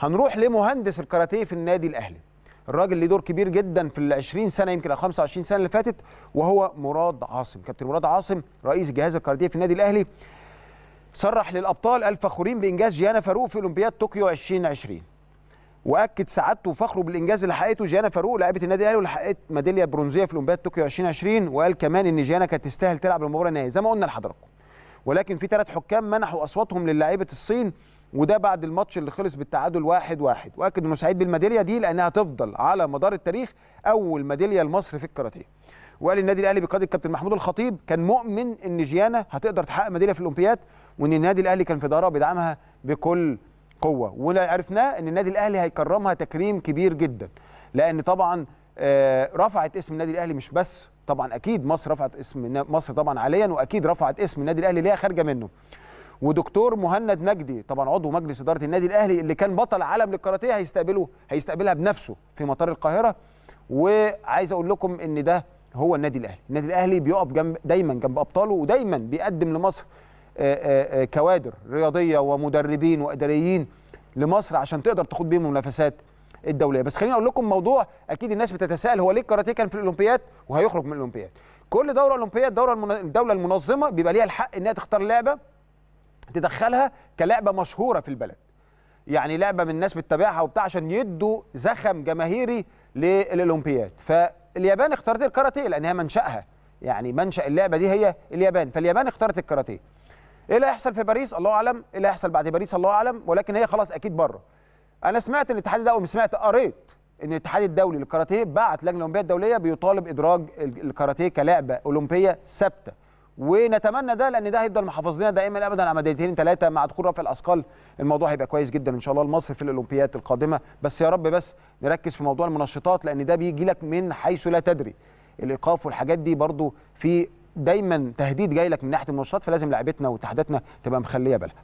هنروح لمهندس الكاراتيه في النادي الاهلي الراجل ليه دور كبير جدا في ال 20 سنه يمكن او 25 سنه اللي فاتت وهو مراد عاصم كابتن مراد عاصم رئيس جهاز الكاراتيه في النادي الاهلي صرح للابطال الفخورين بانجاز جيانا فاروق في اولمبياد طوكيو 2020 واكد سعادته وفخره بالانجاز اللي حققته جيانا فاروق لاعيبه النادي الاهلي واللي حققت ميداليه برونزيه في اولمبياد طوكيو 2020 وقال كمان ان جيانا كانت تستاهل تلعب المباراه النهائيه زي ما قلنا لحضراتكم ولكن في ثلاث حكام منحوا اصواتهم للاعيبه الصين وده بعد الماتش اللي خلص بالتعادل 1-1 واحد واحد. واكد انه سعيد بالميداليه دي لانها تفضل على مدار التاريخ اول ميداليه لمصر في الكاراتيه وقال النادي الاهلي بقياده الكابتن محمود الخطيب كان مؤمن ان جيانا هتقدر تحقق ميداليه في الاولمبياد وان النادي الاهلي كان في اداره بيدعمها بكل قوه وعرفناه ان النادي الاهلي هيكرمها تكريم كبير جدا لان طبعا آه، رفعت اسم النادي الاهلي مش بس طبعا اكيد مصر رفعت اسم مصر طبعا عاليا واكيد رفعت اسم النادي الاهلي ليها خارجه منه ودكتور مهند مجدي طبعا عضو مجلس اداره النادي الاهلي اللي كان بطل عالم للكاراتيه هيستقبله هيستقبلها بنفسه في مطار القاهره وعايز اقول لكم ان ده هو النادي الاهلي النادي الاهلي بيقف جنب دايما جنب ابطاله ودايما بيقدم لمصر آه، آه، آه، كوادر رياضيه ومدربين واداريين لمصر عشان تقدر تخوض بيهم المنافسات الدوليه بس خليني اقول لكم موضوع اكيد الناس بتتساءل هو ليه الكاراتيه كان في الاولمبياد وهيخرج من الاولمبياد كل دوره اولمبيه الدوره الدوله المنظمه بيبقى ليها الحق انها تختار لعبه تدخلها كلعبه مشهوره في البلد يعني لعبه من الناس بتتابعها وبتاع عشان يدوا زخم جماهيري للاولمبياد فاليابان اختارت الكاراتيه لانها منشاها يعني منشا اللعبه دي هي اليابان فاليابان اختارت الكاراتيه ايه اللي هيحصل في باريس الله اعلم ايه اللي هيحصل بعد باريس الله اعلم ولكن هي خلاص اكيد بره انا سمعت ان الاتحاد الدولي سمعت قريت ان الاتحاد الدولي للكاراتيه بعت لجنه الاولمبياد الدوليه بيطالب ادراج الكاراتيه كلعبه اولمبيه ثابته ونتمنى ده لان ده هيفضل محافظ لنا دائما ابدا على مدينتين ثلاثه مع دخول رفع الاثقال الموضوع هيبقى كويس جدا ان شاء الله لمصر في الاولمبيات القادمه بس يا رب بس نركز في موضوع المنشطات لان ده بيجي لك من حيث لا تدري الايقاف والحاجات دي برضو في دايما تهديد جاي لك من ناحيه المنشطات فلازم لعبتنا واتحاداتنا تبقى مخليه بالها